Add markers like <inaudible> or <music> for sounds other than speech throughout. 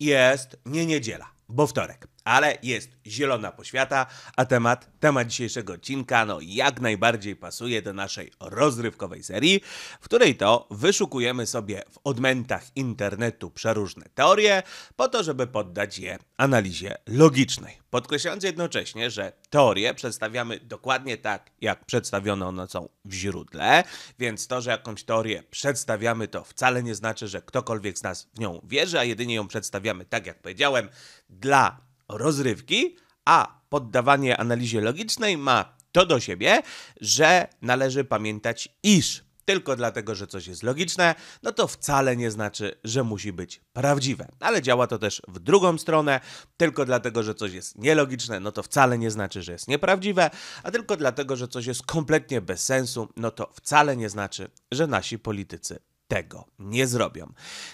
jest nie niedziela bo wtorek. Ale jest zielona poświata, a temat, temat dzisiejszego odcinka no jak najbardziej pasuje do naszej rozrywkowej serii, w której to wyszukujemy sobie w odmętach internetu przeróżne teorie po to, żeby poddać je analizie logicznej. Podkreślając jednocześnie, że teorie przedstawiamy dokładnie tak, jak przedstawione one są w źródle, więc to, że jakąś teorię przedstawiamy, to wcale nie znaczy, że ktokolwiek z nas w nią wierzy, a jedynie ją przedstawiamy tak, jak powiedziałem, dla rozrywki, a poddawanie analizie logicznej ma to do siebie, że należy pamiętać, iż tylko dlatego, że coś jest logiczne, no to wcale nie znaczy, że musi być prawdziwe. Ale działa to też w drugą stronę. Tylko dlatego, że coś jest nielogiczne, no to wcale nie znaczy, że jest nieprawdziwe, a tylko dlatego, że coś jest kompletnie bez sensu, no to wcale nie znaczy, że nasi politycy tego nie zrobią.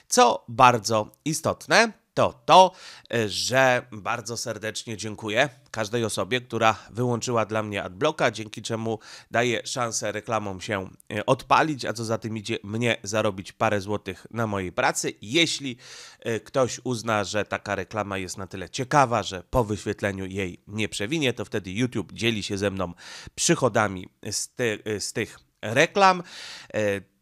Co bardzo istotne, to to, e, że bardzo serdecznie dziękuję każdej osobie, która wyłączyła dla mnie adblocka, dzięki czemu daję szansę reklamom się e, odpalić, a co za tym idzie mnie zarobić parę złotych na mojej pracy. Jeśli e, ktoś uzna, że taka reklama jest na tyle ciekawa, że po wyświetleniu jej nie przewinie, to wtedy YouTube dzieli się ze mną przychodami z, ty z tych reklam.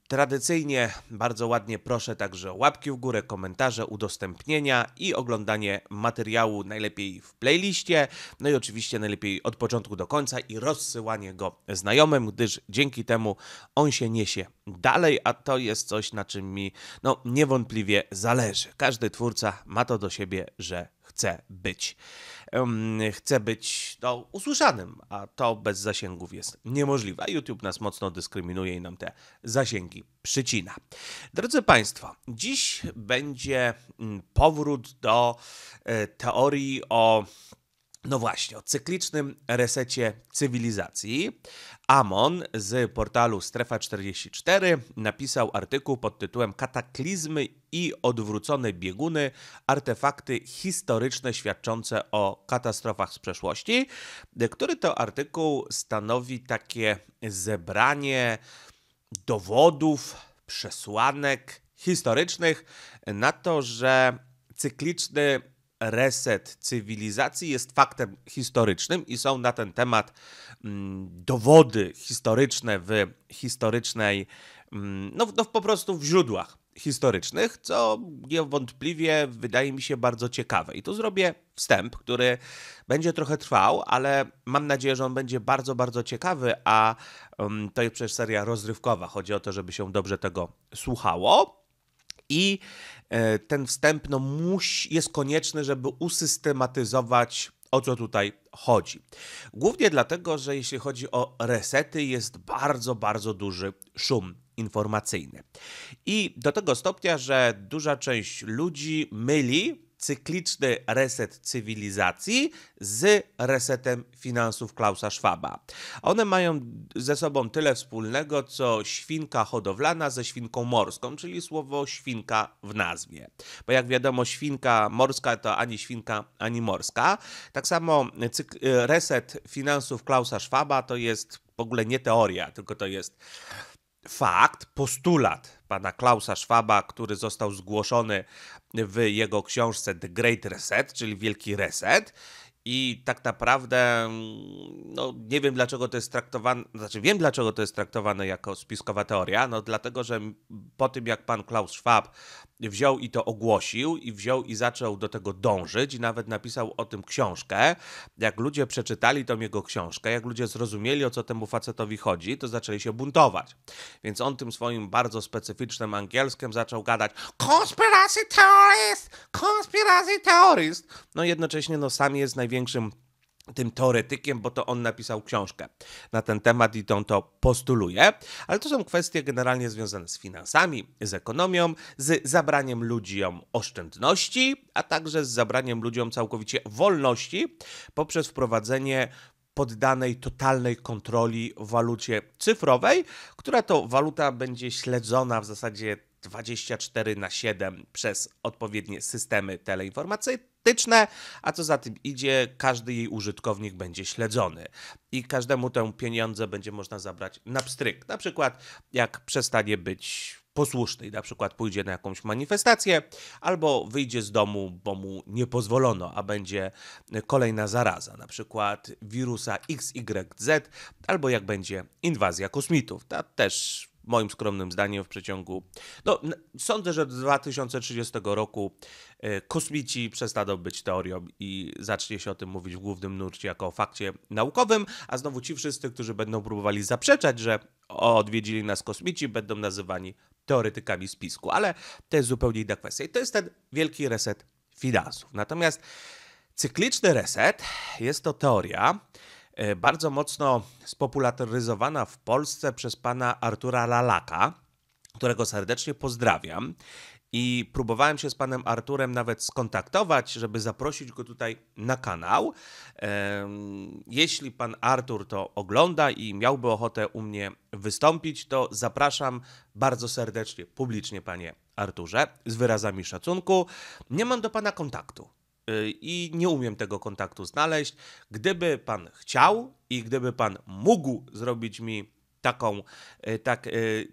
Tradycyjnie bardzo ładnie proszę także o łapki w górę, komentarze, udostępnienia i oglądanie materiału najlepiej w playliście, no i oczywiście najlepiej od początku do końca i rozsyłanie go znajomym, gdyż dzięki temu on się niesie dalej, a to jest coś, na czym mi no, niewątpliwie zależy. Każdy twórca ma to do siebie, że chce być. Chce być no, usłyszanym, a to bez zasięgów jest niemożliwe. YouTube nas mocno dyskryminuje i nam te zasięgi przycina. Drodzy Państwo, dziś będzie mm, powrót do e, teorii o no właśnie, o cyklicznym resecie cywilizacji Amon z portalu Strefa 44 napisał artykuł pod tytułem Kataklizmy i odwrócone bieguny artefakty historyczne świadczące o katastrofach z przeszłości, który to artykuł stanowi takie zebranie dowodów, przesłanek historycznych na to, że cykliczny reset cywilizacji jest faktem historycznym i są na ten temat mm, dowody historyczne w historycznej, mm, no, no po prostu w źródłach historycznych, co niewątpliwie wydaje mi się bardzo ciekawe. I tu zrobię wstęp, który będzie trochę trwał, ale mam nadzieję, że on będzie bardzo, bardzo ciekawy, a um, to jest przecież seria rozrywkowa. Chodzi o to, żeby się dobrze tego słuchało. I e, ten wstęp no, musi, jest konieczny, żeby usystematyzować o co tutaj chodzi. Głównie dlatego, że jeśli chodzi o resety, jest bardzo, bardzo duży szum informacyjny. I do tego stopnia, że duża część ludzi myli cykliczny reset cywilizacji z resetem finansów Klausa Schwaba. One mają ze sobą tyle wspólnego, co świnka hodowlana ze świnką morską, czyli słowo świnka w nazwie. Bo jak wiadomo, świnka morska to ani świnka, ani morska. Tak samo reset finansów Klausa Schwaba to jest w ogóle nie teoria, tylko to jest fakt, postulat pana Klausa Schwaba, który został zgłoszony w jego książce The Great Reset, czyli Wielki Reset, i tak naprawdę mm, no, nie wiem, dlaczego to jest traktowane, znaczy wiem, dlaczego to jest traktowane jako spiskowa teoria, no dlatego, że po tym jak pan Klaus Schwab wziął i to ogłosił i wziął i zaczął do tego dążyć i nawet napisał o tym książkę, jak ludzie przeczytali tą jego książkę, jak ludzie zrozumieli, o co temu facetowi chodzi, to zaczęli się buntować. Więc on tym swoim bardzo specyficznym angielskiem zaczął gadać conspiracy theorist, conspiracy theorist. No jednocześnie no sam jest największym największym tym teoretykiem, bo to on napisał książkę na ten temat i on to postuluje, ale to są kwestie generalnie związane z finansami, z ekonomią, z zabraniem ludziom oszczędności, a także z zabraniem ludziom całkowicie wolności poprzez wprowadzenie poddanej totalnej kontroli walucie cyfrowej, która to waluta będzie śledzona w zasadzie 24 na 7 przez odpowiednie systemy teleinformacyjne a co za tym idzie, każdy jej użytkownik będzie śledzony i każdemu tę pieniądze będzie można zabrać na pstryk. Na przykład jak przestanie być posłuszny i na przykład pójdzie na jakąś manifestację albo wyjdzie z domu, bo mu nie pozwolono, a będzie kolejna zaraza, na przykład wirusa XYZ albo jak będzie inwazja kosmitów. Ta też moim skromnym zdaniem, w przeciągu. No, sądzę, że do 2030 roku e, kosmici przestaną być teorią i zacznie się o tym mówić w głównym nurcie jako o fakcie naukowym, a znowu ci wszyscy, którzy będą próbowali zaprzeczać, że odwiedzili nas kosmici, będą nazywani teoretykami spisku, ale to jest zupełnie inna kwestia. I to jest ten wielki reset finansów. Natomiast cykliczny reset jest to teoria, E, bardzo mocno spopularyzowana w Polsce przez pana Artura Lalaka, którego serdecznie pozdrawiam. I próbowałem się z panem Arturem nawet skontaktować, żeby zaprosić go tutaj na kanał. E, jeśli pan Artur to ogląda i miałby ochotę u mnie wystąpić, to zapraszam bardzo serdecznie, publicznie, panie Arturze, z wyrazami szacunku. Nie mam do pana kontaktu i nie umiem tego kontaktu znaleźć. Gdyby pan chciał i gdyby pan mógł zrobić mi taką, e, tak, e,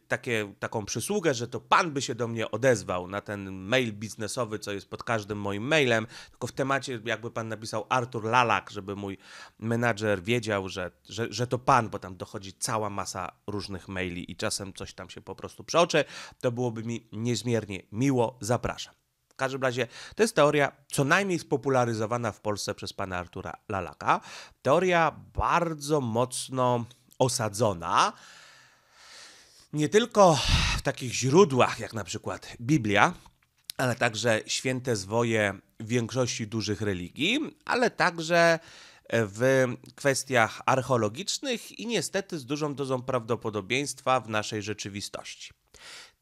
takie, taką przysługę, że to pan by się do mnie odezwał na ten mail biznesowy, co jest pod każdym moim mailem, tylko w temacie jakby pan napisał Artur Lalak, żeby mój menadżer wiedział, że, że, że to pan, bo tam dochodzi cała masa różnych maili i czasem coś tam się po prostu przeoczy, to byłoby mi niezmiernie miło. Zapraszam każdym razie to jest teoria co najmniej spopularyzowana w Polsce przez pana Artura Lalaka. Teoria bardzo mocno osadzona nie tylko w takich źródłach jak na przykład Biblia, ale także święte zwoje większości dużych religii, ale także w kwestiach archeologicznych i niestety z dużą dozą prawdopodobieństwa w naszej rzeczywistości.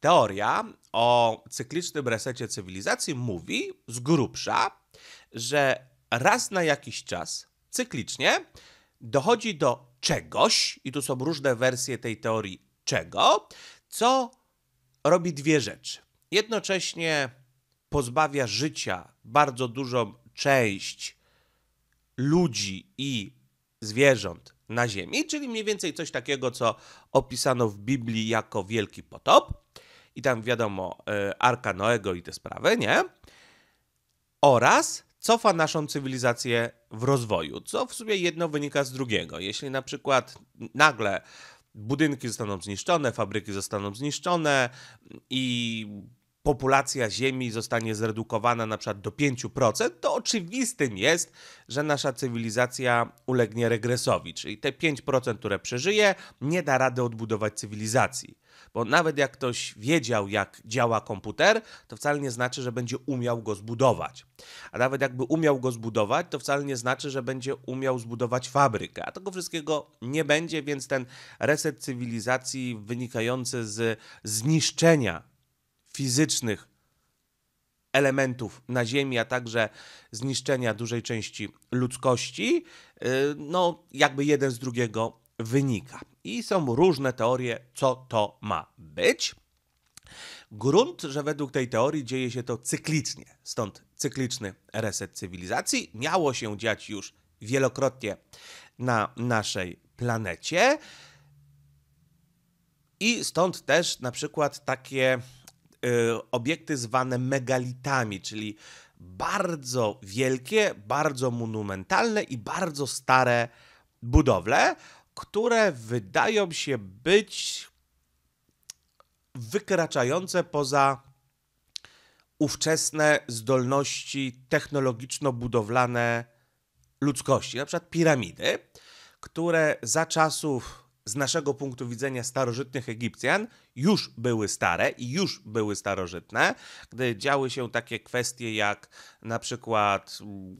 Teoria o cyklicznym resecie cywilizacji mówi z grubsza, że raz na jakiś czas, cyklicznie, dochodzi do czegoś, i tu są różne wersje tej teorii czego, co robi dwie rzeczy. Jednocześnie pozbawia życia bardzo dużą część ludzi i zwierząt na Ziemi, czyli mniej więcej coś takiego, co opisano w Biblii jako wielki potop, i tam wiadomo e, Arka Noego i te sprawy, nie? Oraz cofa naszą cywilizację w rozwoju, co w sumie jedno wynika z drugiego. Jeśli na przykład nagle budynki zostaną zniszczone, fabryki zostaną zniszczone i populacja Ziemi zostanie zredukowana na przykład do 5%, to oczywistym jest, że nasza cywilizacja ulegnie regresowi, czyli te 5%, które przeżyje, nie da rady odbudować cywilizacji. Bo nawet jak ktoś wiedział, jak działa komputer, to wcale nie znaczy, że będzie umiał go zbudować. A nawet jakby umiał go zbudować, to wcale nie znaczy, że będzie umiał zbudować fabrykę. A tego wszystkiego nie będzie, więc ten reset cywilizacji wynikający z zniszczenia fizycznych elementów na Ziemi, a także zniszczenia dużej części ludzkości, y, no jakby jeden z drugiego wynika. I są różne teorie, co to ma być. Grunt, że według tej teorii dzieje się to cyklicznie, stąd cykliczny reset cywilizacji. Miało się dziać już wielokrotnie na naszej planecie. I stąd też na przykład takie Y, obiekty zwane megalitami, czyli bardzo wielkie, bardzo monumentalne i bardzo stare budowle, które wydają się być wykraczające poza ówczesne zdolności technologiczno-budowlane ludzkości, na przykład piramidy, które za czasów z naszego punktu widzenia starożytnych Egipcjan już były stare i już były starożytne, gdy działy się takie kwestie jak na przykład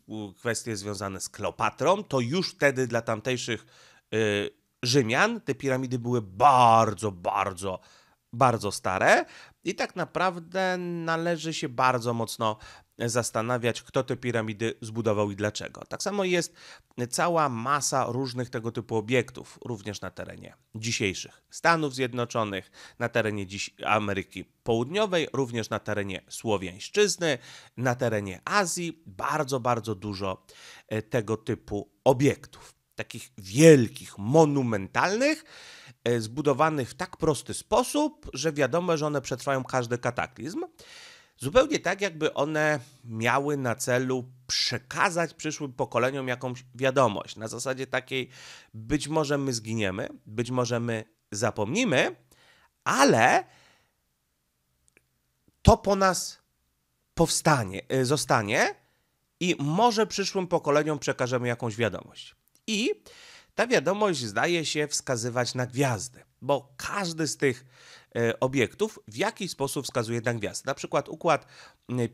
mm, kwestie związane z Kleopatrą, to już wtedy dla tamtejszych y, Rzymian te piramidy były bardzo, bardzo, bardzo stare i tak naprawdę należy się bardzo mocno zastanawiać, kto te piramidy zbudował i dlaczego. Tak samo jest cała masa różnych tego typu obiektów, również na terenie dzisiejszych Stanów Zjednoczonych, na terenie dziś Ameryki Południowej, również na terenie Słowiańszczyzny, na terenie Azji. Bardzo, bardzo dużo e, tego typu obiektów. Takich wielkich, monumentalnych, e, zbudowanych w tak prosty sposób, że wiadomo, że one przetrwają każdy kataklizm. Zupełnie tak, jakby one miały na celu przekazać przyszłym pokoleniom jakąś wiadomość. Na zasadzie takiej, być może my zginiemy, być może my zapomnimy, ale to po nas powstanie, y, zostanie i może przyszłym pokoleniom przekażemy jakąś wiadomość. I ta wiadomość zdaje się wskazywać na gwiazdy, bo każdy z tych E, obiektów, w jaki sposób wskazuje na gwiazdy. Na przykład układ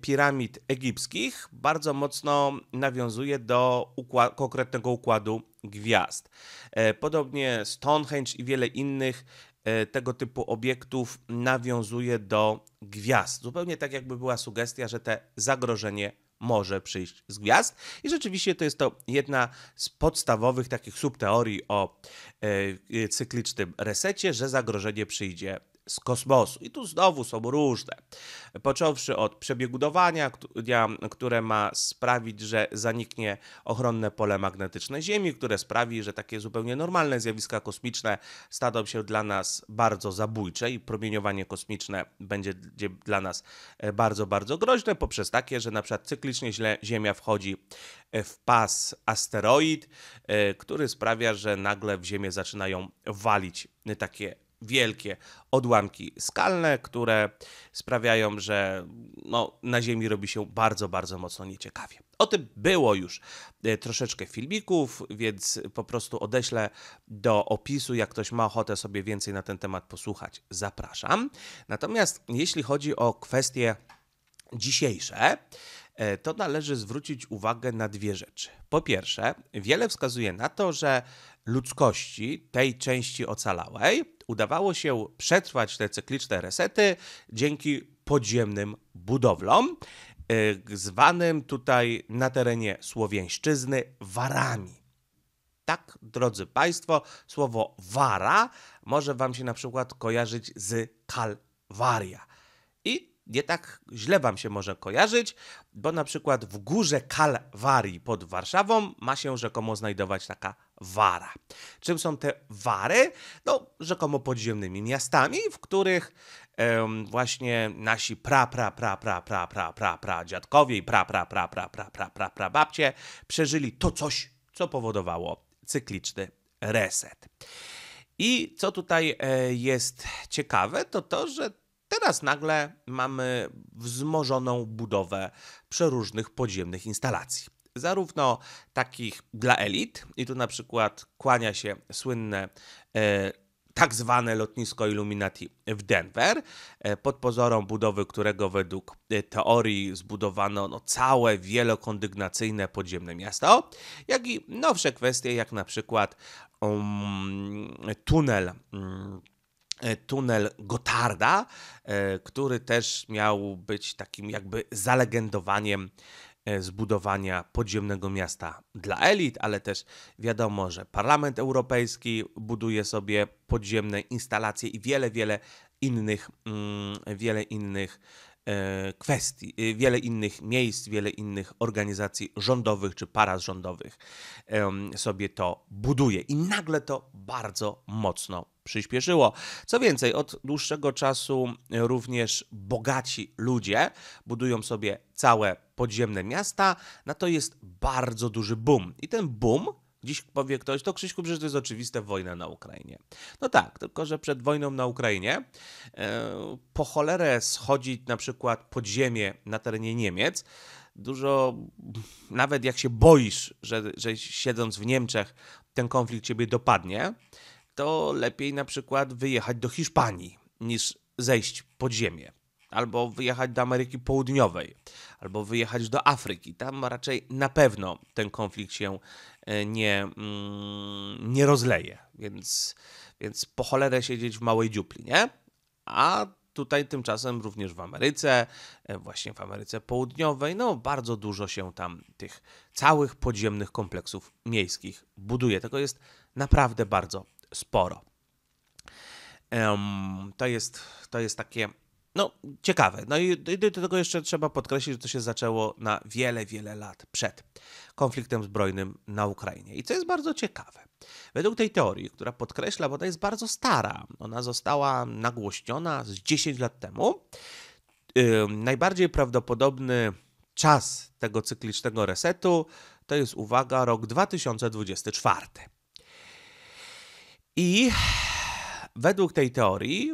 piramid egipskich bardzo mocno nawiązuje do układ, konkretnego układu gwiazd. E, podobnie Stonehenge i wiele innych e, tego typu obiektów nawiązuje do gwiazd. Zupełnie tak, jakby była sugestia, że te zagrożenie może przyjść z gwiazd. I rzeczywiście to jest to jedna z podstawowych takich subteorii o cyklicznym resecie, że zagrożenie przyjdzie z kosmosu. I tu znowu są różne. Począwszy od przebiegudowania, które ma sprawić, że zaniknie ochronne pole magnetyczne Ziemi, które sprawi, że takie zupełnie normalne zjawiska kosmiczne staną się dla nas bardzo zabójcze i promieniowanie kosmiczne będzie dla nas e, bardzo, bardzo groźne, poprzez takie, że na przykład cyklicznie źle Ziemia wchodzi e, w pas asteroid, e, który sprawia, że nagle w Ziemię zaczynają walić takie wielkie odłamki skalne, które sprawiają, że no, na Ziemi robi się bardzo, bardzo mocno nieciekawie. O tym było już e, troszeczkę filmików, więc po prostu odeślę do opisu. Jak ktoś ma ochotę sobie więcej na ten temat posłuchać, zapraszam. Natomiast jeśli chodzi o kwestie dzisiejsze, e, to należy zwrócić uwagę na dwie rzeczy. Po pierwsze, wiele wskazuje na to, że ludzkości, tej części ocalałej, udawało się przetrwać te cykliczne resety dzięki podziemnym budowlom, y, zwanym tutaj na terenie Słowiańszczyzny warami. Tak, drodzy Państwo, słowo wara może Wam się na przykład kojarzyć z kalwaria nie tak źle Wam się może kojarzyć, bo na przykład w górze Kalwarii pod Warszawą ma się rzekomo znajdować taka wara. Czym są te wary? No, rzekomo podziemnymi miastami, w których em, właśnie nasi pra, pra, pra, pra, pra, pra, pra, pra dziadkowie i pra, pra, pra, pra, pra, pra, pra, pra babcie przeżyli to coś, co powodowało cykliczny reset. I co tutaj e, jest ciekawe, to to, że Teraz nagle mamy wzmożoną budowę przeróżnych podziemnych instalacji. Zarówno takich dla elit, i tu na przykład kłania się słynne e, tak zwane lotnisko Illuminati w Denver, e, pod pozorą budowy którego według e, teorii zbudowano no, całe wielokondygnacyjne podziemne miasto, jak i nowsze kwestie, jak na przykład um, tunel. Um, E, tunel Gotarda, e, który też miał być takim jakby zalegendowaniem e, zbudowania podziemnego miasta dla elit, ale też wiadomo, że Parlament Europejski buduje sobie podziemne instalacje i wiele, wiele innych, mm, wiele innych kwestii, wiele innych miejsc, wiele innych organizacji rządowych czy parazrządowych sobie to buduje i nagle to bardzo mocno przyspieszyło. Co więcej, od dłuższego czasu również bogaci ludzie budują sobie całe podziemne miasta, na to jest bardzo duży boom. I ten boom Dziś powie ktoś, to Krzyśku, przecież to jest oczywiste wojna na Ukrainie. No tak, tylko że przed wojną na Ukrainie e, po cholerę schodzić na przykład podziemie na terenie Niemiec, dużo, nawet jak się boisz, że, że siedząc w Niemczech ten konflikt ciebie dopadnie, to lepiej na przykład wyjechać do Hiszpanii niż zejść pod ziemię. Albo wyjechać do Ameryki Południowej, albo wyjechać do Afryki. Tam raczej na pewno ten konflikt się e, nie, mm, nie rozleje, więc, więc po cholerę siedzieć w małej dziupli, nie? A tutaj tymczasem również w Ameryce, e, właśnie w Ameryce Południowej, no bardzo dużo się tam tych całych podziemnych kompleksów miejskich buduje. Tego jest naprawdę bardzo, sporo. Um, to, jest, to jest takie no, ciekawe. No i do tego jeszcze trzeba podkreślić, że to się zaczęło na wiele, wiele lat przed konfliktem zbrojnym na Ukrainie. I co jest bardzo ciekawe, według tej teorii, która podkreśla, bo ona jest bardzo stara, ona została nagłośniona z 10 lat temu, yy, najbardziej prawdopodobny czas tego cyklicznego resetu to jest, uwaga, rok 2024. I według tej teorii,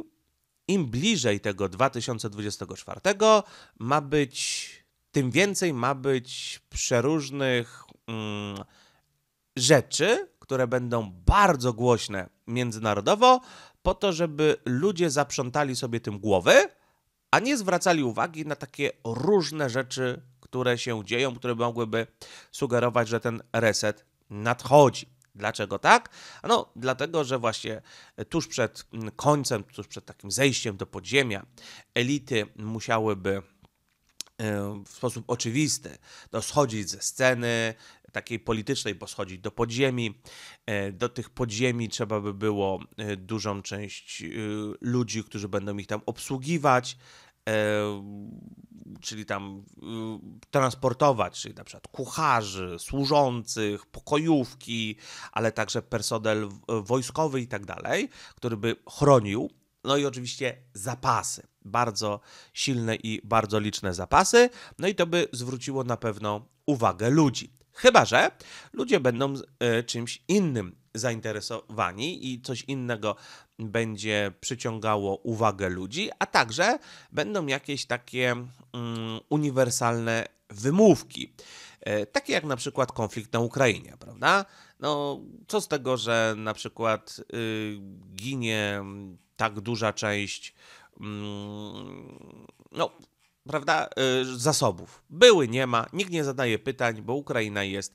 im bliżej tego 2024 ma być, tym więcej ma być przeróżnych mm, rzeczy, które będą bardzo głośne międzynarodowo, po to, żeby ludzie zaprzątali sobie tym głowy, a nie zwracali uwagi na takie różne rzeczy, które się dzieją, które mogłyby sugerować, że ten reset nadchodzi. Dlaczego tak? No, dlatego, że właśnie tuż przed mm, końcem, tuż przed takim zejściem do podziemia, elity musiałyby e, w sposób oczywisty no, schodzić ze sceny takiej politycznej, bo schodzić do podziemi. E, do tych podziemi trzeba by było e, dużą część ludzi, którzy będą ich tam obsługiwać czyli tam y, transportować, czyli na przykład kucharzy, służących, pokojówki, ale także personel wojskowy i tak dalej, który by chronił. No i oczywiście zapasy, bardzo silne i bardzo liczne zapasy. No i to by zwróciło na pewno uwagę ludzi. Chyba, że ludzie będą e, czymś innym zainteresowani i coś innego będzie przyciągało uwagę ludzi, a także będą jakieś takie mm, uniwersalne wymówki. E, takie jak na przykład konflikt na Ukrainie, prawda? No, co z tego, że na przykład y, ginie mm, tak duża część. Mm, no, prawda, y, zasobów. Były, nie ma, nikt nie zadaje pytań, bo Ukraina jest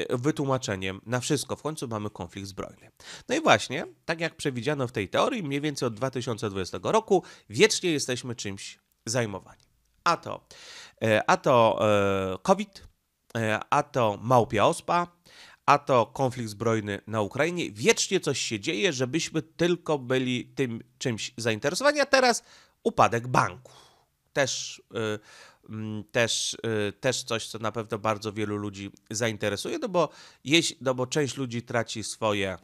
y, wytłumaczeniem na wszystko. W końcu mamy konflikt zbrojny. No i właśnie, tak jak przewidziano w tej teorii, mniej więcej od 2020 roku, wiecznie jesteśmy czymś zajmowani. A to, y, a to COVID, a to małpia ospa, a to konflikt zbrojny na Ukrainie. Wiecznie coś się dzieje, żebyśmy tylko byli tym czymś zainteresowani, a teraz upadek banku też, y, mm, też, y, też coś, co na pewno bardzo wielu ludzi zainteresuje, no bo, jeśli no bo część ludzi traci swoje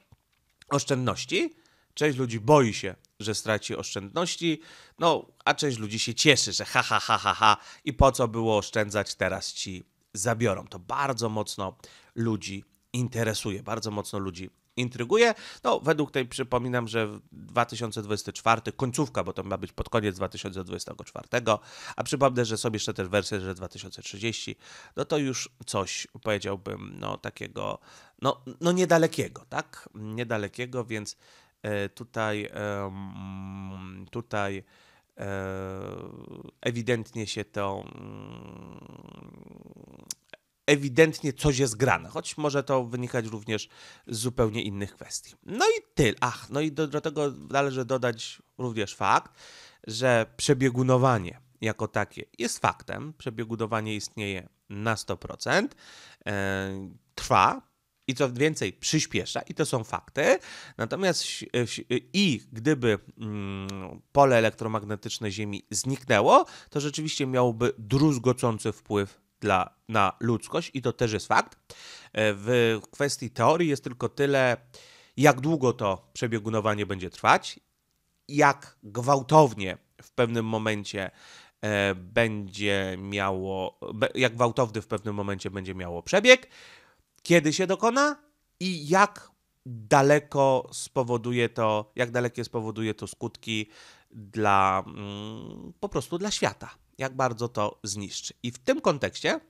oszczędności, część ludzi boi się, że straci oszczędności, no a część ludzi się cieszy, że ha, ha, ha, ha, ha i po co było oszczędzać, teraz ci zabiorą. To bardzo mocno ludzi interesuje, bardzo mocno ludzi intryguje. No, według tej przypominam, że 2024, końcówka, bo to ma być pod koniec 2024, a przypomnę, że są jeszcze też wersje, że 2030, no to już coś powiedziałbym, no takiego, no, no niedalekiego, tak? Niedalekiego, więc e, tutaj, tutaj e, ewidentnie się to mm, ewidentnie coś jest grane, choć może to wynikać również z zupełnie innych kwestii. No i tyle. Ach, no i do, do tego należy dodać również fakt, że przebiegunowanie jako takie jest faktem. Przebiegunowanie istnieje na 100%, e, trwa i co więcej przyspiesza, i to są fakty. Natomiast e, e, i gdyby mm, pole elektromagnetyczne Ziemi zniknęło, to rzeczywiście miałoby druzgocący wpływ dla, na ludzkość i to też jest fakt. E, w kwestii teorii jest tylko tyle, jak długo to przebiegunowanie będzie trwać, jak gwałtownie w pewnym momencie e, będzie miało, jak gwałtowny w pewnym momencie będzie miało przebieg, kiedy się dokona i jak daleko spowoduje to, jak dalekie spowoduje to skutki dla mm, po prostu dla świata jak bardzo to zniszczy. I w tym kontekście,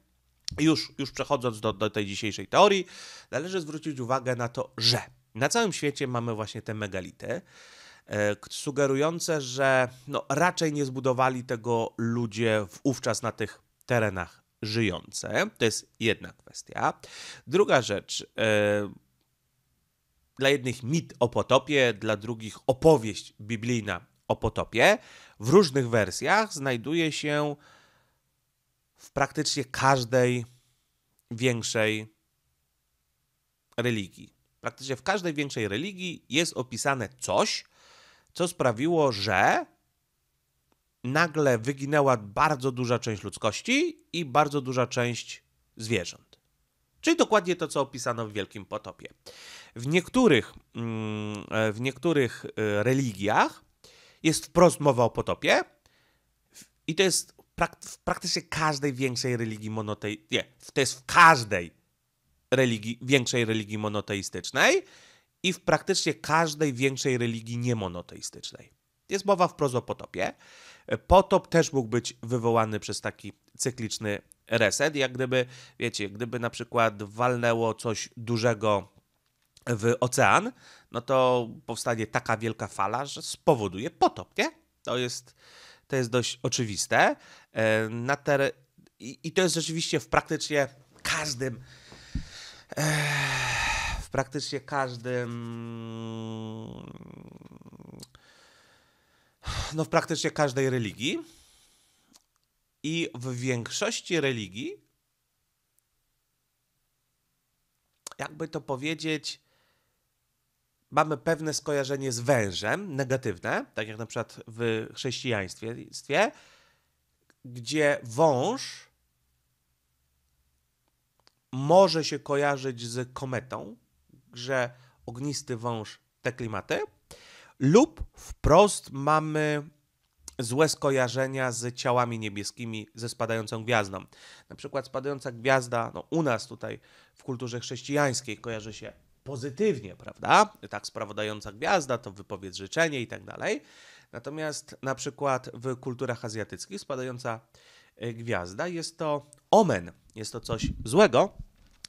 już, już przechodząc do, do tej dzisiejszej teorii, należy zwrócić uwagę na to, że na całym świecie mamy właśnie te megality, e, sugerujące, że no, raczej nie zbudowali tego ludzie wówczas na tych terenach żyjące. To jest jedna kwestia. Druga rzecz. E, dla jednych mit o potopie, dla drugich opowieść biblijna o potopie w różnych wersjach znajduje się w praktycznie każdej większej religii. Praktycznie w każdej większej religii jest opisane coś, co sprawiło, że nagle wyginęła bardzo duża część ludzkości i bardzo duża część zwierząt. Czyli dokładnie to, co opisano w Wielkim Potopie. W niektórych, mm, e, w niektórych e, religiach jest wprost mowa o potopie i to jest prak- w praktycznie każdej większej religii monoteistycznej, nie, to jest w każdej religii, większej religii monoteistycznej i w praktycznie każdej większej religii niemonoteistycznej. Jest mowa wprost o potopie. Potop też mógł być wywołany przez taki cykliczny reset, jak gdyby, wiecie, gdyby na przykład walnęło coś dużego w ocean, no to powstanie taka wielka fala, że spowoduje potop, nie? To jest, to jest dość oczywiste. E, na ter... I, I to jest rzeczywiście w praktycznie każdym e, w praktycznie każdym no w praktycznie każdej religii i w większości religii jakby to powiedzieć mamy pewne skojarzenie z wężem, negatywne, tak jak na przykład w chrześcijaństwie, gdzie wąż może się kojarzyć z kometą, że ognisty wąż te klimaty, lub wprost mamy złe skojarzenia z ciałami niebieskimi, ze spadającą gwiazdą. Na przykład spadająca gwiazda, no u nas tutaj w kulturze chrześcijańskiej kojarzy się pozytywnie, prawda? Tak, sprawodająca gwiazda to wypowiedz życzenie i tak dalej. Natomiast na przykład w kulturach azjatyckich spadająca e, gwiazda jest to omen, jest to coś złego,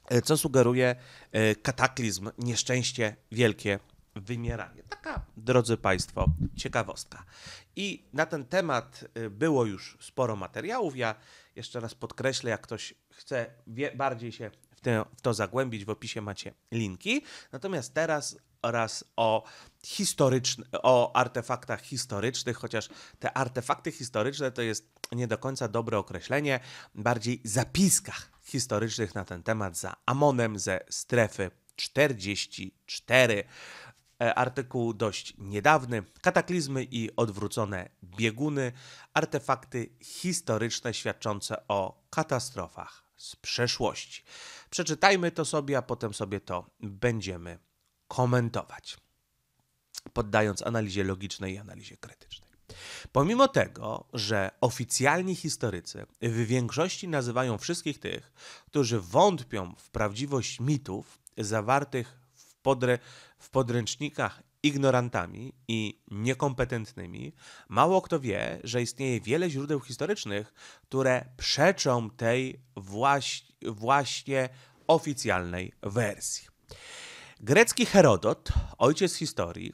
e, co sugeruje e, kataklizm, nieszczęście, wielkie wymieranie. Taka, drodzy Państwo, ciekawostka. I na ten temat było już sporo materiałów. Ja jeszcze raz podkreślę, jak ktoś chce bardziej się w to zagłębić, w opisie macie linki. Natomiast teraz oraz o, historyczne, o artefaktach historycznych, chociaż te artefakty historyczne to jest nie do końca dobre określenie, bardziej zapiskach historycznych na ten temat za Amonem ze strefy 44. E, artykuł dość niedawny. Kataklizmy i odwrócone bieguny. Artefakty historyczne świadczące o katastrofach z przeszłości. Przeczytajmy to sobie, a potem sobie to będziemy komentować, poddając analizie logicznej i analizie krytycznej. Pomimo tego, że oficjalni historycy w większości nazywają wszystkich tych, którzy wątpią w prawdziwość mitów zawartych w, podre, w podręcznikach ignorantami i niekompetentnymi, mało kto wie, że istnieje wiele źródeł historycznych, które przeczą tej właś właśnie oficjalnej wersji. Grecki Herodot, ojciec historii,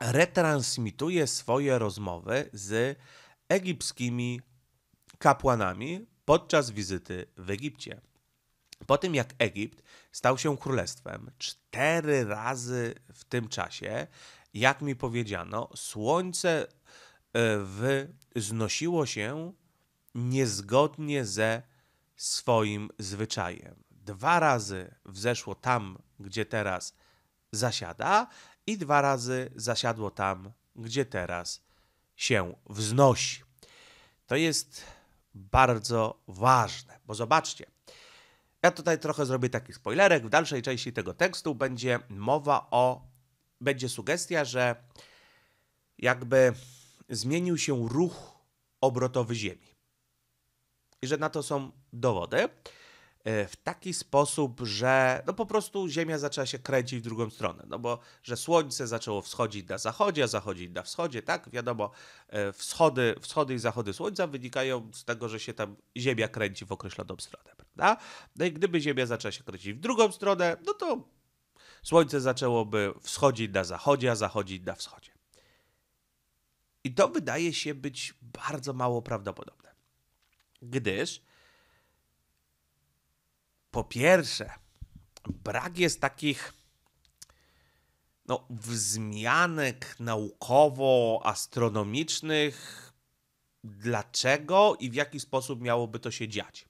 retransmituje swoje rozmowy z egipskimi kapłanami podczas wizyty w Egipcie. Po tym jak Egipt stał się królestwem, cztery razy w tym czasie, jak mi powiedziano, słońce e, wznosiło się niezgodnie ze swoim zwyczajem. Dwa razy wzeszło tam, gdzie teraz zasiada, i dwa razy zasiadło tam, gdzie teraz się wznosi. To jest bardzo ważne, bo zobaczcie, ja tutaj trochę zrobię taki spoilerek. W dalszej części tego tekstu będzie mowa o. będzie sugestia, że jakby zmienił się ruch obrotowy Ziemi. I że na to są dowody. E, w taki sposób, że no po prostu Ziemia zaczęła się kręcić w drugą stronę, no bo że Słońce zaczęło wschodzić na zachodzie, a zachodzić na wschodzie, tak? Wiadomo, e, wschody, wschody i zachody Słońca wynikają z tego, że się tam Ziemia kręci w określoną stronę, prawda? No i gdyby Ziemia zaczęła się kręcić w drugą stronę, no to Słońce zaczęłoby wschodzić na zachodzie, a zachodzić na wschodzie. I to wydaje się być bardzo mało prawdopodobne, gdyż po pierwsze, brak jest takich no, wzmianek naukowo-astronomicznych, dlaczego i w jaki sposób miałoby to się dziać.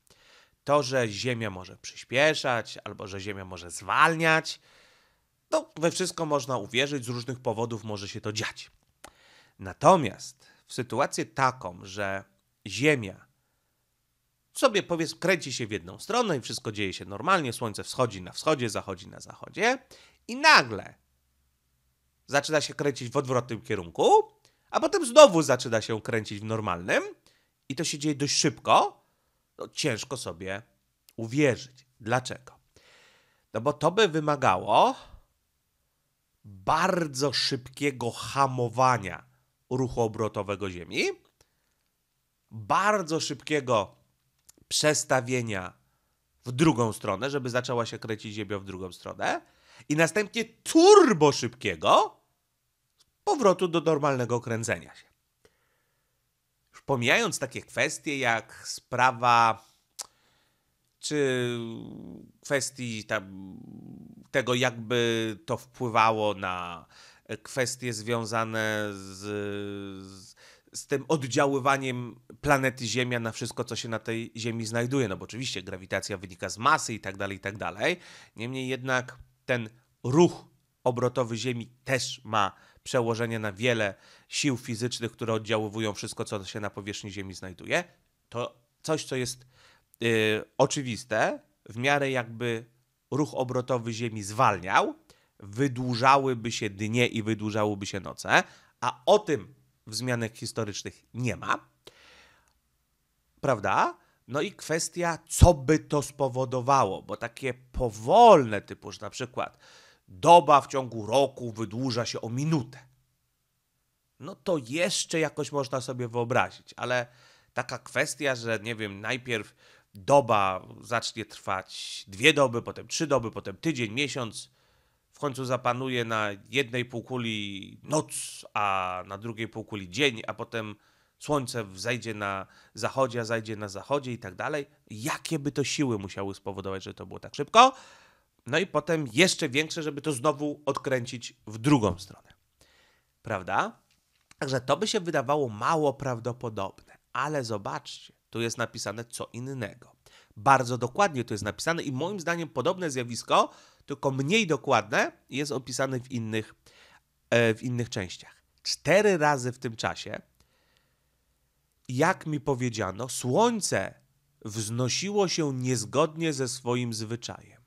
To, że Ziemia może przyspieszać, albo że Ziemia może zwalniać, no, we wszystko można uwierzyć, z różnych powodów może się to dziać. Natomiast w sytuację taką, że Ziemia sobie powiedz, kręci się w jedną stronę i wszystko dzieje się normalnie, słońce wschodzi na wschodzie, zachodzi na zachodzie i nagle zaczyna się kręcić w odwrotnym kierunku, a potem znowu zaczyna się kręcić w normalnym i to się dzieje dość szybko, no ciężko sobie uwierzyć. Dlaczego? No bo to by wymagało bardzo szybkiego hamowania ruchu obrotowego Ziemi, bardzo szybkiego przestawienia w drugą stronę, żeby zaczęła się kręcić ziemia w drugą stronę i następnie turbo szybkiego powrotu do normalnego kręcenia się. pomijając takie kwestie jak sprawa czy kwestii tam, tego, jakby to wpływało na kwestie związane z, z z tym oddziaływaniem planety Ziemia na wszystko, co się na tej Ziemi znajduje. No bo oczywiście grawitacja wynika z masy i tak dalej, i tak dalej. Niemniej jednak ten ruch obrotowy Ziemi też ma przełożenie na wiele sił fizycznych, które oddziaływują wszystko, co się na powierzchni Ziemi znajduje. To coś, co jest yy, oczywiste, w miarę jakby ruch obrotowy Ziemi zwalniał, wydłużałyby się dnie i wydłużałyby się noce, a o tym, wzmianek historycznych nie ma. Prawda? No i kwestia, co by to spowodowało, bo takie powolne, typu, że na przykład doba w ciągu roku wydłuża się o minutę. No to jeszcze jakoś można sobie wyobrazić, ale taka kwestia, że nie wiem, najpierw doba zacznie trwać dwie doby, potem trzy doby, potem tydzień, miesiąc, w końcu zapanuje na jednej półkuli noc, a na drugiej półkuli dzień, a potem słońce zajdzie na zachodzie, a zajdzie na zachodzie i tak dalej. Jakie by to siły musiały spowodować, że to było tak szybko? No i potem jeszcze większe, żeby to znowu odkręcić w drugą stronę. Prawda? Także to by się wydawało mało prawdopodobne, ale zobaczcie, tu jest napisane co innego. Bardzo dokładnie to jest napisane i moim zdaniem podobne zjawisko tylko mniej dokładne, jest opisany w innych, e, w innych częściach. Cztery razy w tym czasie, jak mi powiedziano, słońce wznosiło się niezgodnie ze swoim zwyczajem.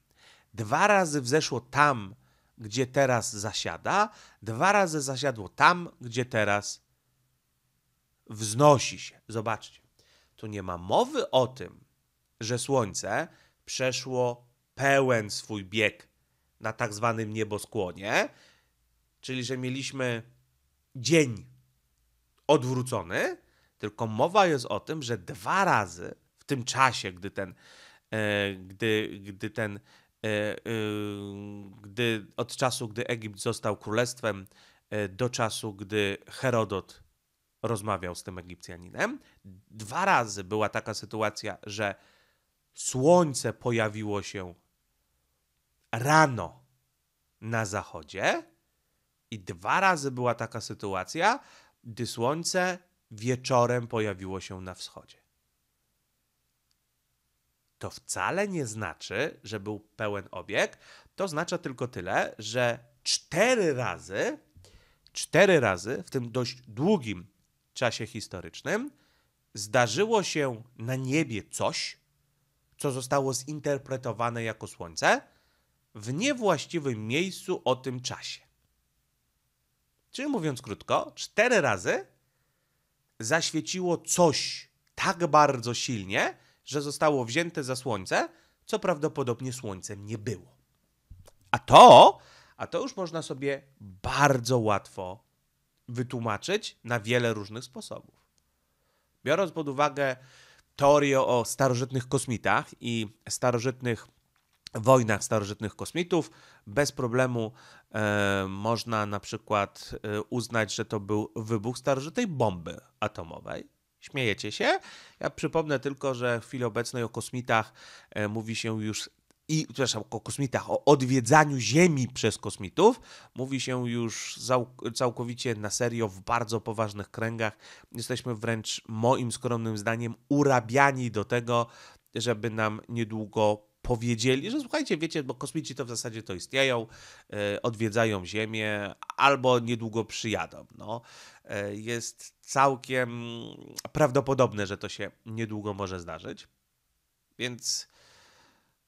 Dwa razy wzeszło tam, gdzie teraz zasiada, dwa razy zasiadło tam, gdzie teraz wznosi się. Zobaczcie, tu nie ma mowy o tym, że słońce przeszło pełen swój bieg na tak zwanym nieboskłonie, czyli że mieliśmy dzień odwrócony, tylko mowa jest o tym, że dwa razy w tym czasie, gdy ten, e, gdy, gdy ten, e, e, gdy od czasu, gdy Egipt został królestwem, e, do czasu, gdy Herodot rozmawiał z tym Egipcjaninem, dwa razy była taka sytuacja, że słońce pojawiło się rano na zachodzie i dwa razy była taka sytuacja, gdy słońce wieczorem pojawiło się na wschodzie. To wcale nie znaczy, że był pełen obieg, to znaczy tylko tyle, że cztery razy, cztery razy w tym dość długim czasie historycznym zdarzyło się na niebie coś, co zostało zinterpretowane jako słońce, w niewłaściwym miejscu o tym czasie. Czyli mówiąc krótko, cztery razy zaświeciło coś tak bardzo silnie, że zostało wzięte za słońce, co prawdopodobnie słońcem nie było. A to, a to już można sobie bardzo łatwo wytłumaczyć na wiele różnych sposobów. Biorąc pod uwagę teorię o starożytnych kosmitach i starożytnych wojnach starożytnych kosmitów. Bez problemu e, można na przykład e, uznać, że to był wybuch starożytnej bomby atomowej. Śmiejecie się? Ja przypomnę tylko, że w chwili obecnej o kosmitach e, mówi się już i przepraszam, o kosmitach, o odwiedzaniu Ziemi przez kosmitów, mówi się już całkowicie na serio w bardzo poważnych kręgach. Jesteśmy wręcz moim skromnym zdaniem urabiani do tego, żeby nam niedługo powiedzieli, że słuchajcie, wiecie, bo kosmici to w zasadzie to istnieją, e, odwiedzają Ziemię albo niedługo przyjadą. No. E, jest całkiem prawdopodobne, że to się niedługo może zdarzyć. Więc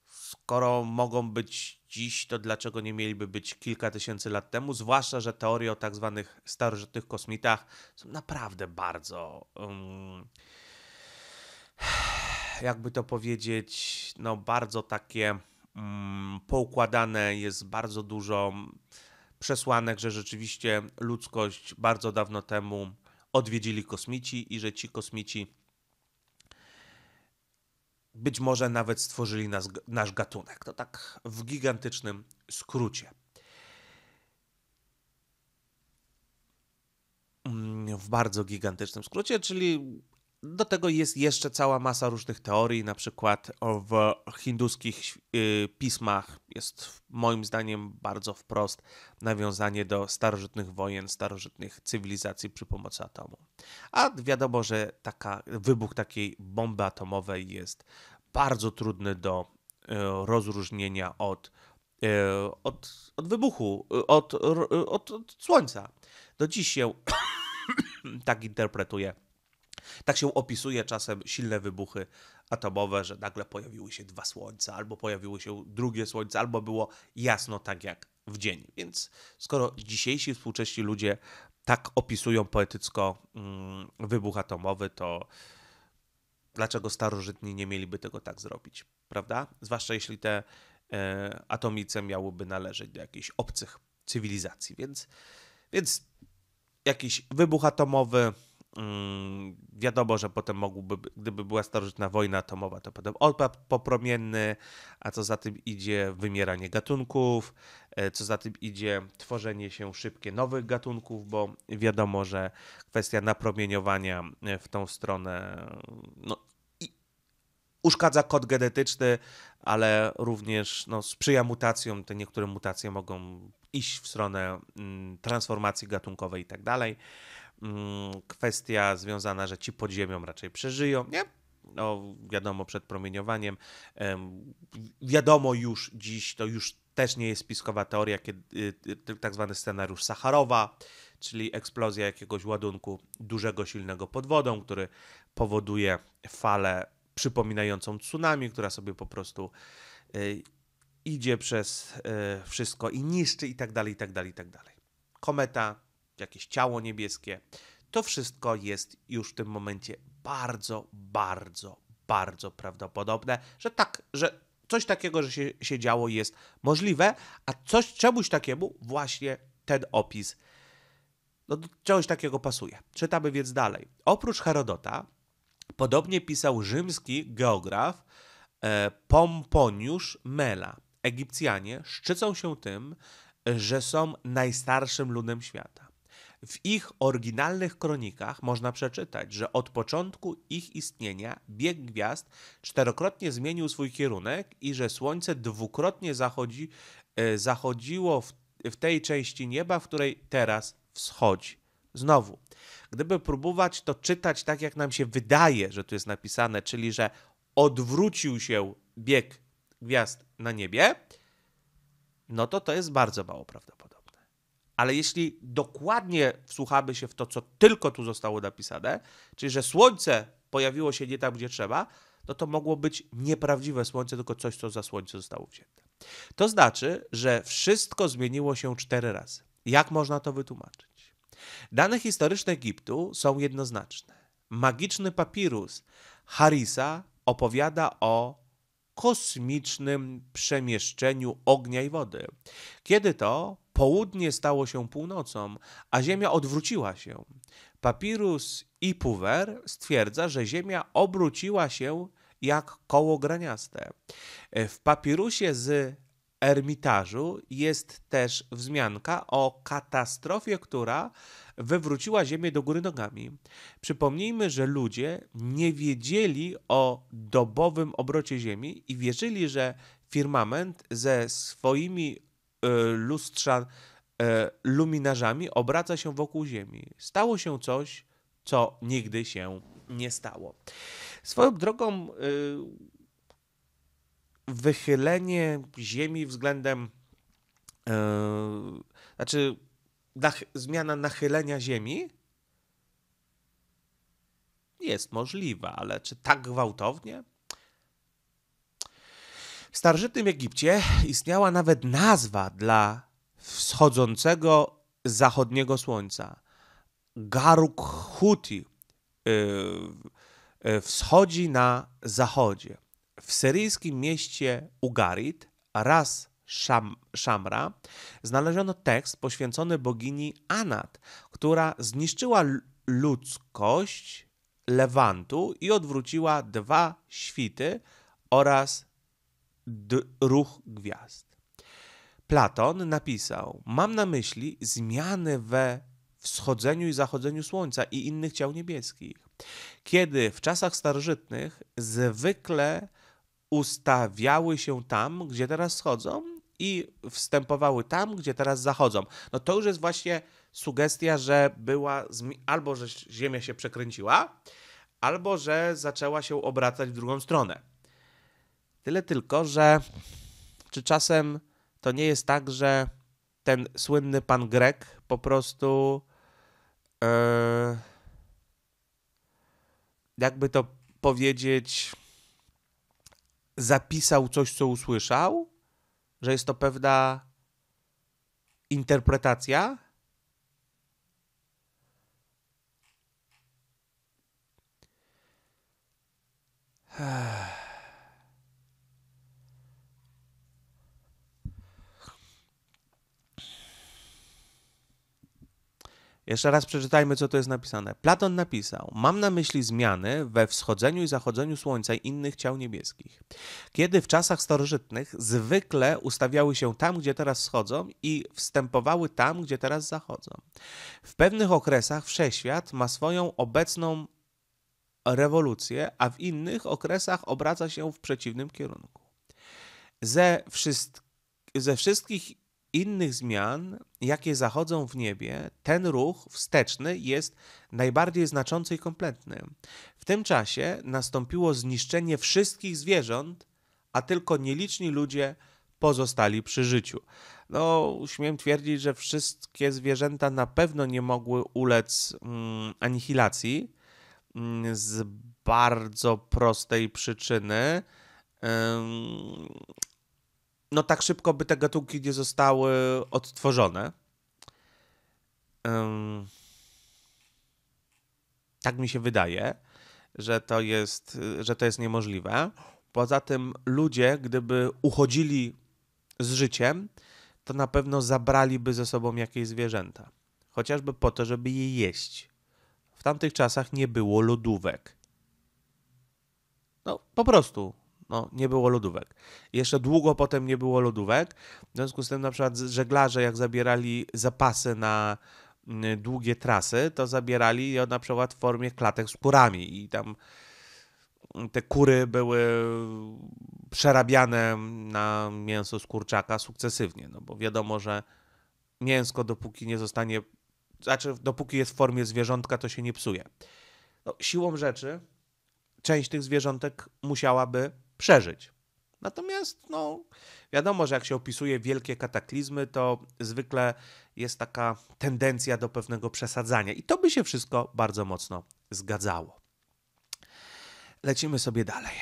skoro mogą być dziś, to dlaczego nie mieliby być kilka tysięcy lat temu? Zwłaszcza, że teorie o tak zwanych starożytnych kosmitach są naprawdę bardzo. Um jakby to powiedzieć, no bardzo takie mm, poukładane, jest bardzo dużo przesłanek, że rzeczywiście ludzkość bardzo dawno temu odwiedzili kosmici i że ci kosmici być może nawet stworzyli nas, nasz gatunek. To tak w gigantycznym skrócie. Mm, w bardzo gigantycznym skrócie, czyli do tego jest jeszcze cała masa różnych teorii, na przykład w hinduskich y, pismach jest moim zdaniem bardzo wprost nawiązanie do starożytnych wojen, starożytnych cywilizacji przy pomocy atomu. A wiadomo, że taka, wybuch takiej bomby atomowej jest bardzo trudny do y, rozróżnienia od, y, od, od wybuchu, od, od, od Słońca. Do dziś się <coughs> tak interpretuje tak się opisuje czasem silne wybuchy atomowe, że nagle pojawiły się dwa słońca, albo pojawiło się drugie słońce, albo było jasno tak jak w dzień. Więc skoro dzisiejsi współcześni ludzie tak opisują poetycko mm, wybuch atomowy, to dlaczego starożytni nie mieliby tego tak zrobić, prawda? Zwłaszcza jeśli te e, atomice miałyby należeć do jakichś obcych cywilizacji, więc, więc jakiś wybuch atomowy, Mm, wiadomo, że potem mogłoby, gdyby była starożytna wojna atomowa, to potem odpad popromienny, a co za tym idzie wymieranie gatunków, e, co za tym idzie tworzenie się szybkie nowych gatunków, bo wiadomo, że kwestia napromieniowania e, w tą stronę e, no, uszkadza kod genetyczny, ale również no, sprzyja mutacjom. Te niektóre mutacje mogą iść w stronę mm, transformacji gatunkowej i tak dalej. Mm, kwestia związana, że ci pod ziemią raczej przeżyją, nie? No, wiadomo, przed promieniowaniem. Wiadomo już dziś, to już też nie jest spiskowa teoria, kiedy, y, y, tak zwany scenariusz Sacharowa, czyli eksplozja jakiegoś ładunku dużego, silnego pod wodą, który powoduje falę przypominającą tsunami, która sobie po prostu y, idzie przez wszystko i niszczy i tak dalej, i tak dalej, i tak dalej. Kometa jakieś ciało niebieskie. To wszystko jest już w tym momencie bardzo, bardzo, bardzo prawdopodobne, że tak, że coś takiego, że się, się działo, jest możliwe, a coś czemuś takiemu właśnie ten opis no, do czegoś takiego pasuje. Czytamy więc dalej. Oprócz Herodota, podobnie pisał rzymski geograf e, Pomponiusz Mela. Egipcjanie szczycą się tym, że są najstarszym ludem świata. W ich oryginalnych kronikach można przeczytać, że od początku ich istnienia bieg gwiazd czterokrotnie zmienił swój kierunek i że Słońce dwukrotnie zachodzi, e, zachodziło w, w tej części nieba, w której teraz wschodzi. Znowu, gdyby próbować to czytać tak, jak nam się wydaje, że tu jest napisane, czyli że odwrócił się bieg gwiazd na niebie, no to to jest bardzo mało prawdopodobne. Ale jeśli dokładnie wsłuchamy się w to, co tylko tu zostało napisane, czyli że słońce pojawiło się nie tam, gdzie trzeba, no to mogło być nieprawdziwe słońce, tylko coś, co za słońce zostało wzięte. To znaczy, że wszystko zmieniło się cztery razy. Jak można to wytłumaczyć? Dane historyczne Egiptu są jednoznaczne. Magiczny papirus Harisa opowiada o kosmicznym przemieszczeniu ognia i wody. Kiedy to Południe stało się północą, a Ziemia odwróciła się. Papirus i Puwer stwierdza, że Ziemia obróciła się jak koło graniaste. W papirusie z Ermitażu jest też wzmianka o katastrofie, która wywróciła Ziemię do góry nogami. Przypomnijmy, że ludzie nie wiedzieli o dobowym obrocie Ziemi i wierzyli, że firmament ze swoimi E, lustrza e, luminarzami obraca się wokół Ziemi. Stało się coś, co nigdy się nie stało. Swoją drogą, e, wychylenie Ziemi względem, znaczy zmiana nachylenia Ziemi jest możliwa, ale czy tak gwałtownie? W starożytnym Egipcie istniała nawet nazwa dla wschodzącego zachodniego słońca. Garukhuti y, y, wschodzi na zachodzie. W syryjskim mieście Ugarit raz Szam, Szamra znaleziono tekst poświęcony bogini Anat, która zniszczyła ludzkość Lewantu i odwróciła dwa świty oraz ruch gwiazd. Platon napisał: Mam na myśli zmiany we wschodzeniu i zachodzeniu słońca i innych ciał niebieskich, kiedy w czasach starożytnych zwykle ustawiały się tam, gdzie teraz schodzą i wstępowały tam, gdzie teraz zachodzą. No to już jest właśnie sugestia, że była albo że Ziemia się przekręciła, albo że zaczęła się obracać w drugą stronę. Tyle tylko, że czy czasem to nie jest tak, że ten słynny pan Grek po prostu e, jakby to powiedzieć zapisał coś, co usłyszał, że jest to pewna interpretacja. Eee. Jeszcze raz przeczytajmy, co to jest napisane. Platon napisał: Mam na myśli zmiany we wschodzeniu i zachodzeniu słońca i innych ciał niebieskich. Kiedy w czasach starożytnych zwykle ustawiały się tam, gdzie teraz wschodzą i wstępowały tam, gdzie teraz zachodzą. W pewnych okresach wszechświat ma swoją obecną rewolucję, a w innych okresach obraca się w przeciwnym kierunku. Ze, wszystk- ze wszystkich innych zmian, jakie zachodzą w niebie, ten ruch wsteczny jest najbardziej znaczący i kompletny. W tym czasie nastąpiło zniszczenie wszystkich zwierząt, a tylko nieliczni ludzie pozostali przy życiu. No, śmiem twierdzić, że wszystkie zwierzęta na pewno nie mogły ulec mm, anihilacji mm, z bardzo prostej przyczyny no tak szybko by te gatunki nie zostały odtworzone. Um, tak mi się wydaje, że to jest, że to jest niemożliwe. Poza tym ludzie, gdyby uchodzili z życiem, to na pewno zabraliby ze sobą jakieś zwierzęta. Chociażby po to, żeby je jeść. W tamtych czasach nie było lodówek. No, po prostu no, nie było lodówek. Jeszcze długo potem nie było lodówek. W związku z tym, na przykład, żeglarze, jak zabierali zapasy na mm, długie trasy, to zabierali je na przykład w formie klatek z kurami i tam mm, te kury były przerabiane na mięso z kurczaka sukcesywnie, no bo wiadomo, że mięsko dopóki nie zostanie, znaczy dopóki jest w formie zwierzątka, to się nie psuje. No, siłą rzeczy część tych zwierzątek musiałaby przeżyć. Natomiast, no, wiadomo, że jak się opisuje wielkie kataklizmy, to zwykle jest taka tendencja do pewnego przesadzania, i to by się wszystko bardzo mocno zgadzało. Lecimy sobie dalej.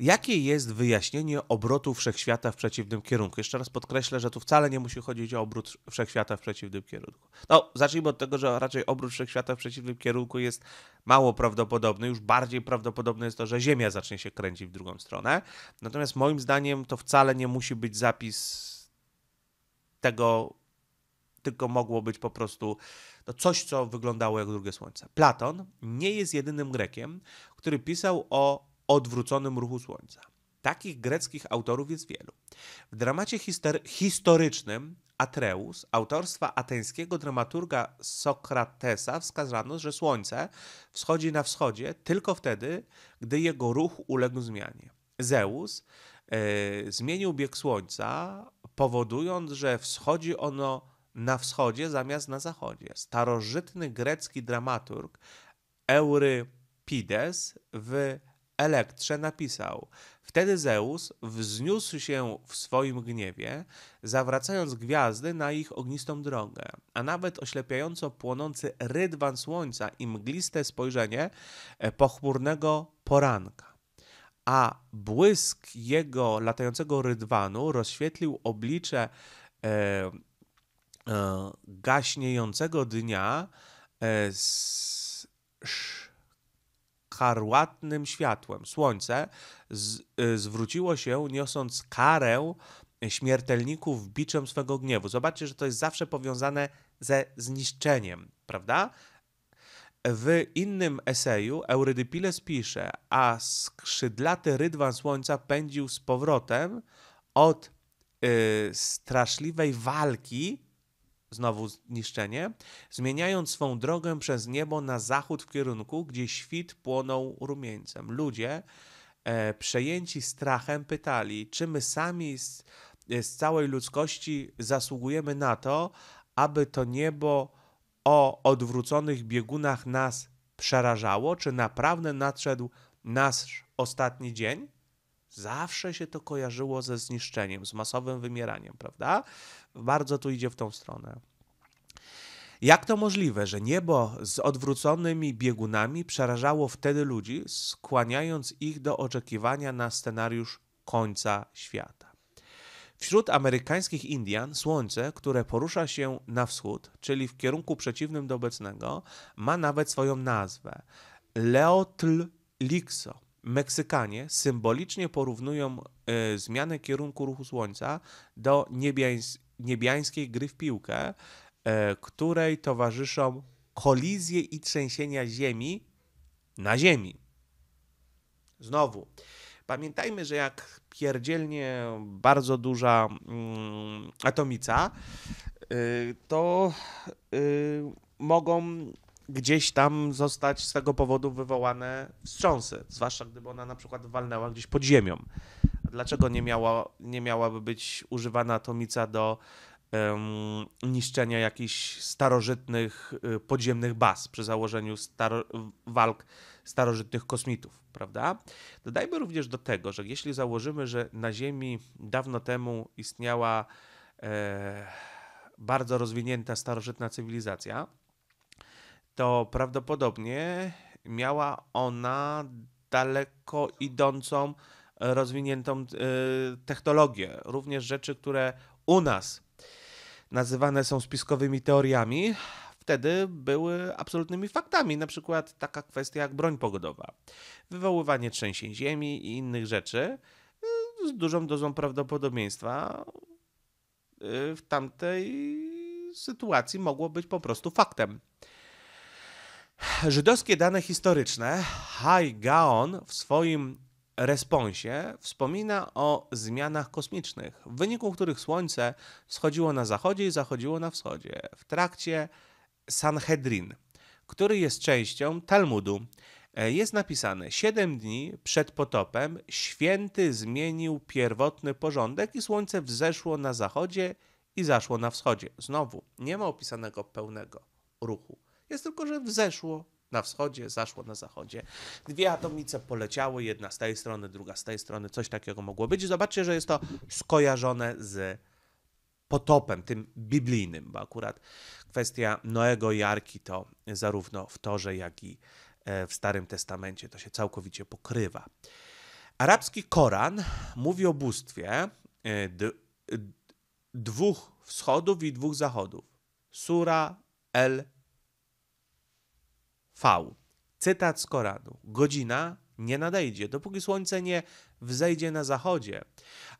Jakie jest wyjaśnienie obrotu wszechświata w przeciwnym kierunku? Jeszcze raz podkreślę, że tu wcale nie musi chodzić o obrót wszechświata w przeciwnym kierunku. No, zacznijmy od tego, że raczej obrót wszechświata w przeciwnym kierunku jest mało prawdopodobny. Już bardziej prawdopodobne jest to, że Ziemia zacznie się kręcić w drugą stronę. Natomiast moim zdaniem to wcale nie musi być zapis tego, tylko mogło być po prostu no coś, co wyglądało jak drugie słońce. Platon nie jest jedynym Grekiem, który pisał o odwróconym ruchu Słońca. Takich greckich autorów jest wielu. W dramacie historycznym Atreus autorstwa ateńskiego dramaturga Sokratesa wskazano, że Słońce wschodzi na wschodzie tylko wtedy, gdy jego ruch uległ zmianie. Zeus yy, zmienił bieg Słońca, powodując, że wschodzi ono na wschodzie zamiast na zachodzie. Starożytny grecki dramaturg Eurypides w Elektrze napisał: Wtedy Zeus wzniósł się w swoim gniewie, zawracając gwiazdy na ich ognistą drogę, a nawet oślepiająco płonący rydwan słońca i mgliste spojrzenie e, pochmurnego poranka. A błysk jego latającego rydwanu rozświetlił oblicze e, e gaśniejącego dnia. E, s, sz, szarłatnym światłem. Słońce z, y, zwróciło się, niosąc karę śmiertelników biczem swego gniewu. Zobaczcie, że to jest zawsze powiązane ze zniszczeniem, prawda? W innym eseju Eurydypiles pisze, a skrzydlaty rydwan słońca pędził z powrotem od y, straszliwej walki znowu zniszczenie, zmieniając swą drogę przez niebo na zachód w kierunku, gdzie świt płonął rumieńcem. Ludzie, e, przejęci strachem, pytali, czy my sami z, e, z całej ludzkości zasługujemy na to, aby to niebo o odwróconych biegunach nas przerażało, czy naprawdę nadszedł nasz ostatni dzień? Zawsze się to kojarzyło ze zniszczeniem, z masowym wymieraniem, prawda? Bardzo tu idzie w tą stronę. Jak to możliwe, że niebo z odwróconymi biegunami przerażało wtedy ludzi, skłaniając ich do oczekiwania na scenariusz końca świata? Wśród amerykańskich Indian słońce, które porusza się na wschód, czyli w kierunku przeciwnym do obecnego, ma nawet swoją nazwę Leotl Lixo. Meksykanie symbolicznie porównują y, zmianę kierunku ruchu słońca do niebiańskiego niebiańskiej gry w piłkę, e, której towarzyszą kolizje i trzęsienia ziemi na ziemi. Znowu, pamiętajmy, że jak pierdzielnie bardzo duża mm, atomica, e, to e, mogą gdzieś tam zostać z tego powodu wywołane wstrząsy, zwłaszcza gdyby ona na przykład walnęła gdzieś pod ziemią. Dlaczego nie, miała, nie miałaby być używana atomica do um, niszczenia jakichś starożytnych y, podziemnych baz przy założeniu staro walk starożytnych kosmitów, prawda? Dodajmy również do tego, że jeśli założymy, że na Ziemi dawno temu istniała e, bardzo rozwinięta starożytna cywilizacja, to prawdopodobnie miała ona daleko idącą rozwiniętą e, technologię. Również rzeczy, które u nas nazywane są spiskowymi teoriami, wtedy były absolutnymi faktami, na przykład taka kwestia jak broń pogodowa, wywoływanie trzęsień ziemi i innych rzeczy e, z dużą dozą prawdopodobieństwa e, w tamtej sytuacji mogło być po prostu faktem. Żydowskie dane historyczne Hai Gaon w swoim responsie wspomina o zmianach kosmicznych, w wyniku których Słońce wschodziło na zachodzie i zachodziło na wschodzie, w trakcie Sanhedrin, który jest częścią Talmudu. E, jest napisane: Siedem dni przed potopem święty zmienił pierwotny porządek i słońce wzeszło na zachodzie i zaszło na wschodzie. Znowu, nie ma opisanego pełnego ruchu. Jest tylko, że wzeszło na wschodzie, zaszło na zachodzie. Dwie atomice poleciały, jedna z tej strony, druga z tej strony, coś takiego mogło być. Zobaczcie, że jest to skojarzone z potopem, tym biblijnym, bo akurat kwestia Noego i Arki to zarówno w Torze, jak i e, w Starym Testamencie to się całkowicie pokrywa. Arabski Koran mówi o bóstwie e, dwóch wschodów i dwóch zachodów. Sura El V. Cytat z Koranu. Godzina nie nadejdzie, dopóki słońce nie wzejdzie na zachodzie.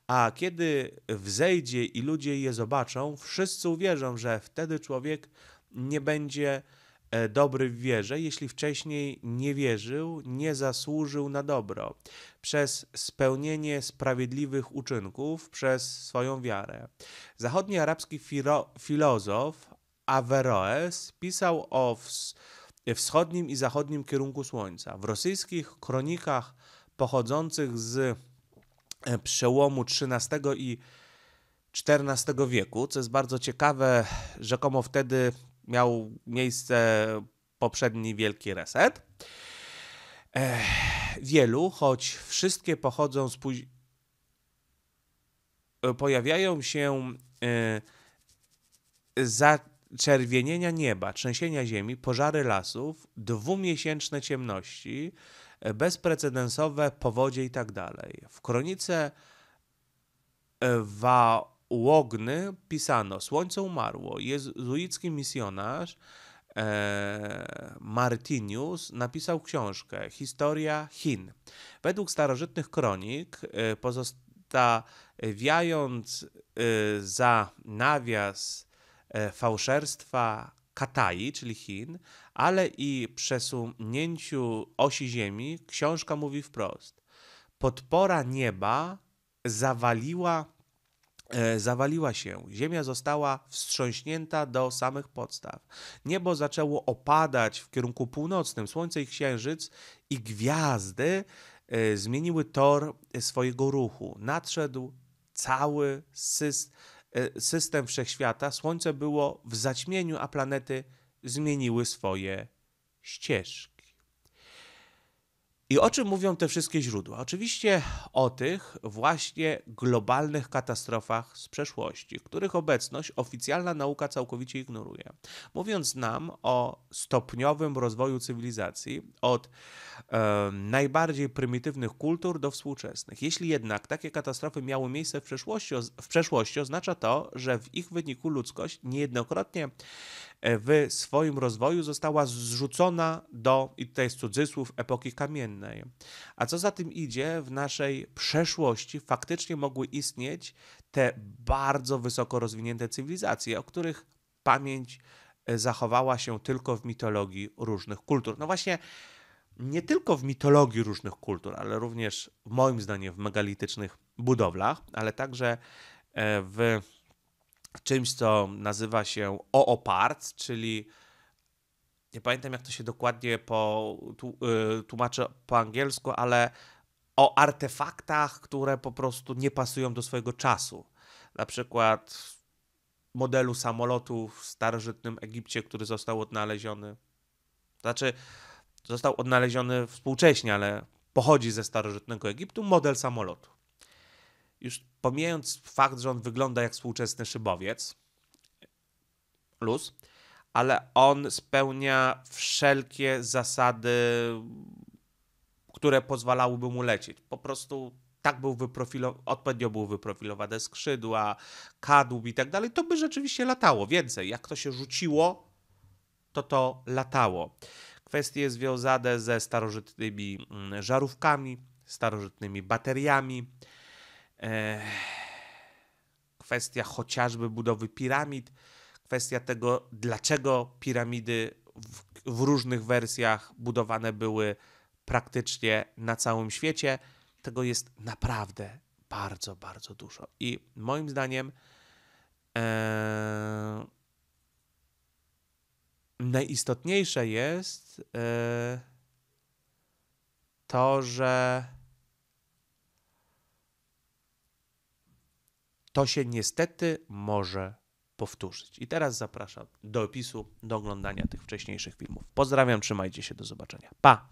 A kiedy wzejdzie i ludzie je zobaczą, wszyscy uwierzą, że wtedy człowiek nie będzie e, dobry w wierze, jeśli wcześniej nie wierzył, nie zasłużył na dobro, przez spełnienie sprawiedliwych uczynków, przez swoją wiarę. Zachodni arabski filo filozof Averroes pisał o wschodnim i zachodnim kierunku Słońca. W rosyjskich kronikach pochodzących z e, przełomu XIII i XIV wieku, co jest bardzo ciekawe, rzekomo wtedy miał miejsce poprzedni wielki reset. Ech, wielu, choć wszystkie pochodzą z później. pojawiają się yy, za czerwienienia nieba, trzęsienia ziemi, pożary lasów, dwumiesięczne ciemności, e, bezprecedensowe powodzie i tak dalej. W kronice e, Wałogny pisano: Słońce umarło. Jezuicki misjonarz e, Martinius napisał książkę Historia Chin. Według starożytnych kronik e, pozostawiając za nawias E, fałszerstwa Katai, czyli Chin, ale i przesunięciu osi Ziemi, książka mówi wprost. Podpora nieba zawaliła, e, zawaliła się. Ziemia została wstrząśnięta do samych podstaw. Niebo zaczęło opadać w kierunku północnym. Słońce i księżyc i gwiazdy e, zmieniły tor swojego ruchu. Nadszedł cały system E, system wszechświata, Słońce było w zaćmieniu, a planety zmieniły swoje ścieżki. I o czym mówią te wszystkie źródła? Oczywiście o tych właśnie globalnych katastrofach z przeszłości, których obecność oficjalna nauka całkowicie ignoruje, mówiąc nam o stopniowym rozwoju cywilizacji od e, najbardziej prymitywnych kultur do współczesnych. Jeśli jednak takie katastrofy miały miejsce w przeszłości, w przeszłości, oznacza to, że w ich wyniku ludzkość niejednokrotnie E, w swoim rozwoju została zrzucona do, i tutaj jest cudzysłów, epoki kamiennej. A co za tym idzie, w naszej przeszłości faktycznie mogły istnieć te bardzo wysoko rozwinięte cywilizacje, o których pamięć e, zachowała się tylko w mitologii różnych kultur. No właśnie, nie tylko w mitologii różnych kultur, ale również, moim zdaniem, w megalitycznych budowlach, ale także e, w czymś, co nazywa się ooparts, czyli nie pamiętam jak to się dokładnie po, tu, y, tłumaczę po angielsku, ale o artefaktach, które po prostu nie pasują do swojego czasu. Na przykład modelu samolotu w starożytnym Egipcie, który został odnaleziony. Znaczy, został odnaleziony współcześnie, ale pochodzi ze starożytnego Egiptu model samolotu już pomijając fakt, że on wygląda jak współczesny szybowiec, luz, ale on spełnia wszelkie zasady, które pozwalałyby mu lecieć. Po prostu tak był wyprofilowany, odpowiednio były wyprofilowane skrzydła, kadłub i tak dalej, to by rzeczywiście latało więcej. Jak to się rzuciło, to to latało. Kwestie związane ze starożytnymi mm, żarówkami, starożytnymi bateriami, kwestia chociażby budowy piramid, kwestia tego, dlaczego piramidy w, w różnych wersjach budowane były praktycznie na całym świecie. Tego jest naprawdę bardzo, bardzo dużo. I moim zdaniem najistotniejsze jest e, to, że to się niestety może powtórzyć. I teraz zapraszam do opisu, do oglądania tych wcześniejszych filmów. Pozdrawiam, trzymajcie się, do zobaczenia. Pa!